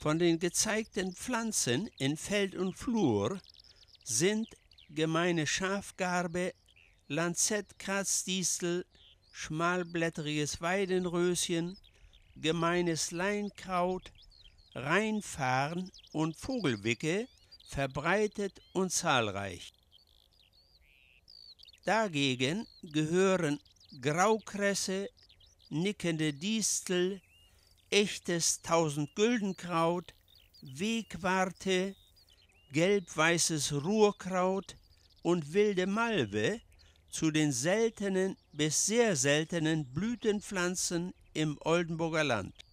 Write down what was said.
Von den gezeigten Pflanzen in Feld und Flur sind gemeine Schafgarbe, Lanzettkratzdistel, schmalblättriges Weidenröschen, gemeines Leinkraut, Rheinfarn und Vogelwicke verbreitet und zahlreich. Dagegen gehören Graukresse, nickende Distel, echtes Tausendgüldenkraut, Wegwarte, gelbweißes Ruhrkraut und wilde Malve zu den seltenen bis sehr seltenen Blütenpflanzen im Oldenburger Land.